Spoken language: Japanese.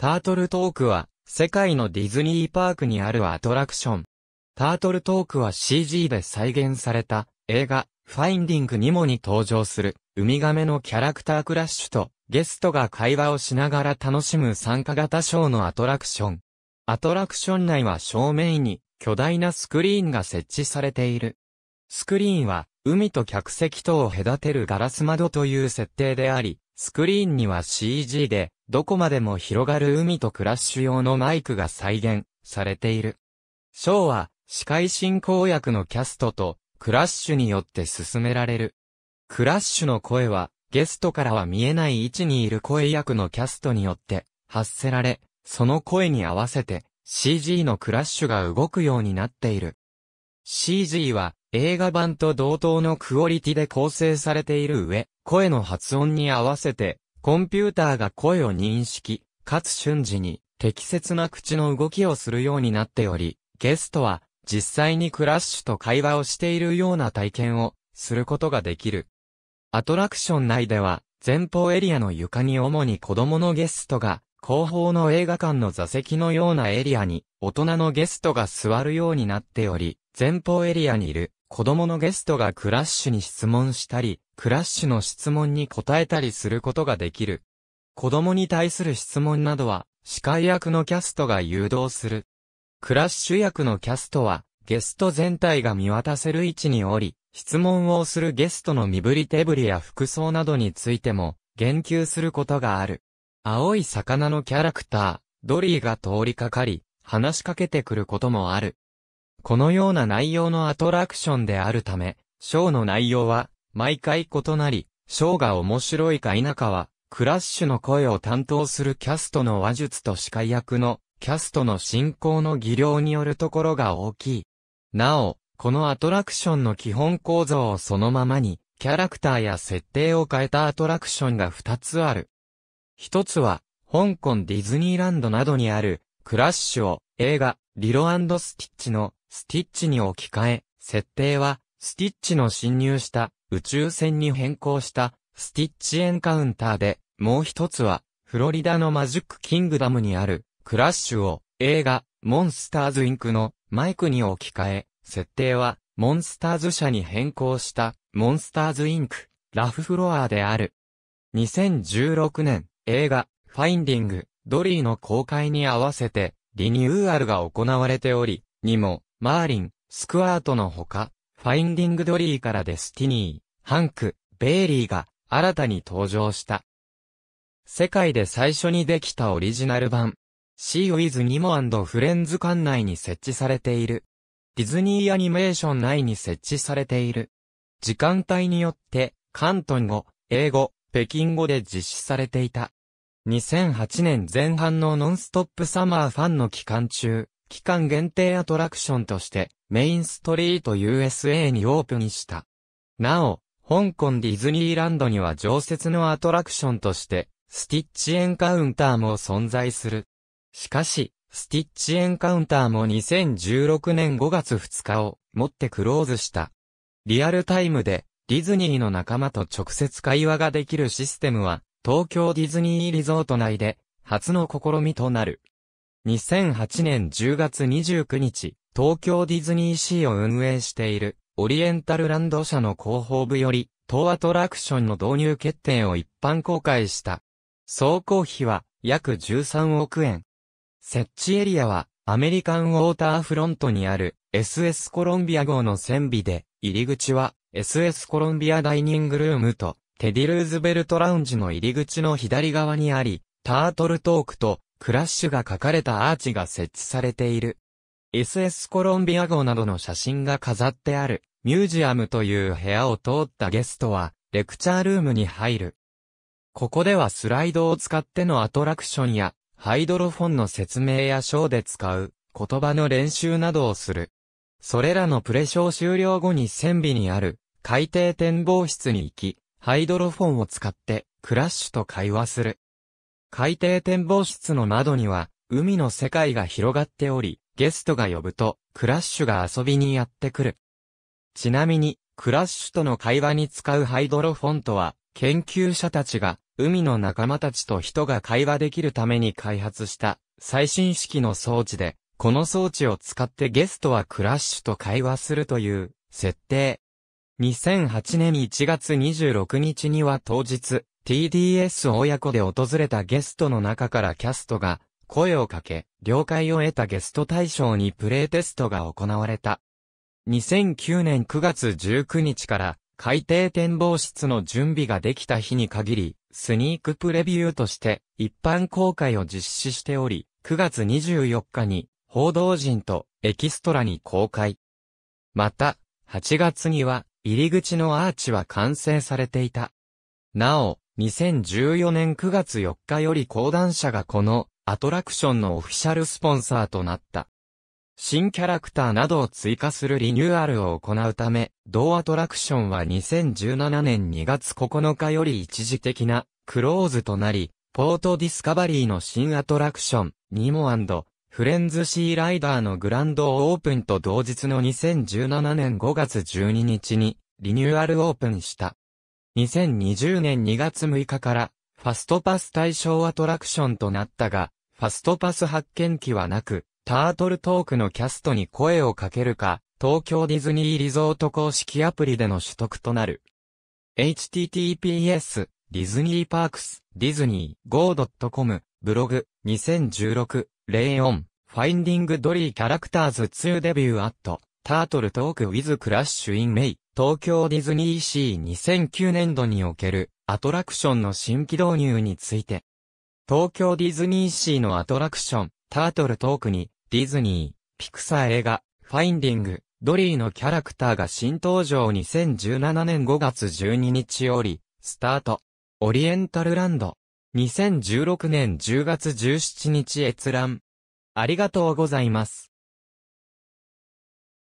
タートルトークは、世界のディズニーパークにあるアトラクション。タートルトークは CG で再現された映画、ファインディングニモに登場する、ウミガメのキャラクタークラッシュと、ゲストが会話をしながら楽しむ参加型ショーのアトラクション。アトラクション内は正面に巨大なスクリーンが設置されている。スクリーンは海と客席とを隔てるガラス窓という設定であり、スクリーンには CG でどこまでも広がる海とクラッシュ用のマイクが再現されている。ショーは、司会進行役のキャストと、クラッシュによって進められる。クラッシュの声は、ゲストからは見えない位置にいる声役のキャストによって発せられ、その声に合わせて CG のクラッシュが動くようになっている。CG は映画版と同等のクオリティで構成されている上、声の発音に合わせてコンピューターが声を認識、かつ瞬時に適切な口の動きをするようになっており、ゲストは実際にクラッシュと会話をしているような体験をすることができる。アトラクション内では前方エリアの床に主に子供のゲストが後方の映画館の座席のようなエリアに大人のゲストが座るようになっており、前方エリアにいる子供のゲストがクラッシュに質問したり、クラッシュの質問に答えたりすることができる。子供に対する質問などは、司会役のキャストが誘導する。クラッシュ役のキャストは、ゲスト全体が見渡せる位置におり、質問をするゲストの身振り手振りや服装などについても、言及することがある。青い魚のキャラクター、ドリーが通りかかり、話しかけてくることもある。このような内容のアトラクションであるため、ショーの内容は、毎回異なり、ショーが面白いか否かは、クラッシュの声を担当するキャストの話術と司会役のキャストの進行の技量によるところが大きい。なお、このアトラクションの基本構造をそのままに、キャラクターや設定を変えたアトラクションが2つある。1つは、香港ディズニーランドなどにある、クラッシュを映画、リロスティッチの、スティッチに置き換え、設定は、スティッチの侵入した宇宙船に変更したスティッチエンカウンターで、もう一つは、フロリダのマジックキングダムにあるクラッシュを映画モンスターズインクのマイクに置き換え、設定はモンスターズ社に変更したモンスターズインクラフフロアである。2016年映画ファインディングドリーの公開に合わせてリニューアルが行われており、にもマーリン、スクワートのほかファインディングドリーからデスティニー、ハンク、ベイリーが新たに登場した。世界で最初にできたオリジナル版。シー・ウィズ・ニモフレンズ館内に設置されている。ディズニーアニメーション内に設置されている。時間帯によって、関東語、英語、北京語で実施されていた。2008年前半のノンストップサマーファンの期間中、期間限定アトラクションとしてメインストリート USA にオープンした。なお、香港ディズニーランドには常設のアトラクションとして、スティッチエンカウンターも存在する。しかし、スティッチエンカウンターも2016年5月2日をもってクローズした。リアルタイムでディズニーの仲間と直接会話ができるシステムは東京ディズニーリゾート内で初の試みとなる。2008年10月29日、東京ディズニーシーを運営している、オリエンタルランド社の広報部より、東アトラクションの導入決定を一般公開した。総工費は約13億円。設置エリアはアメリカンウォーターフロントにある SS コロンビア号の船尾で、入り口は SS コロンビアダイニングルームとテディルーズベルトラウンジの入り口の左側にあり、タートルトークとクラッシュが書かれたアーチが設置されている。SS コロンビア号などの写真が飾ってある、ミュージアムという部屋を通ったゲストは、レクチャールームに入る。ここではスライドを使ってのアトラクションや、ハイドロフォンの説明やショーで使う、言葉の練習などをする。それらのプレショー終了後に船尾にある、海底展望室に行き、ハイドロフォンを使って、クラッシュと会話する。海底展望室の窓には、海の世界が広がっており、ゲストが呼ぶと、クラッシュが遊びにやってくる。ちなみに、クラッシュとの会話に使うハイドロフォントは、研究者たちが、海の仲間たちと人が会話できるために開発した、最新式の装置で、この装置を使ってゲストはクラッシュと会話するという、設定。2008年1月26日には当日、TDS 親子で訪れたゲストの中からキャストが声をかけ、了解を得たゲスト対象にプレイテストが行われた。2009年9月19日から海底展望室の準備ができた日に限り、スニークプレビューとして一般公開を実施しており、9月24日に報道陣とエキストラに公開。また、8月には入り口のアーチは完成されていた。なお、2014年9月4日より講談社がこのアトラクションのオフィシャルスポンサーとなった。新キャラクターなどを追加するリニューアルを行うため、同アトラクションは2017年2月9日より一時的なクローズとなり、ポートディスカバリーの新アトラクション、ニモフレンズシーライダーのグランドオープンと同日の2017年5月12日にリニューアルオープンした。2020年2月6日から、ファストパス対象アトラクションとなったが、ファストパス発見機はなく、タートルトークのキャストに声をかけるか、東京ディズニーリゾート公式アプリでの取得となる。https, ディズニーパークス、ディズニー、go.com、ブログ、2016、オンファインディングドリーキャラクターズ2デビューアット、タートルトークウィズクラッシュインメイ。東京ディズニーシー2009年度におけるアトラクションの新規導入について、東京ディズニーシーのアトラクション、タートルトークに、ディズニー、ピクサー映画、ファインディング、ドリーのキャラクターが新登場2017年5月12日より、スタート。オリエンタルランド。2016年10月17日閲覧。ありがとうございます。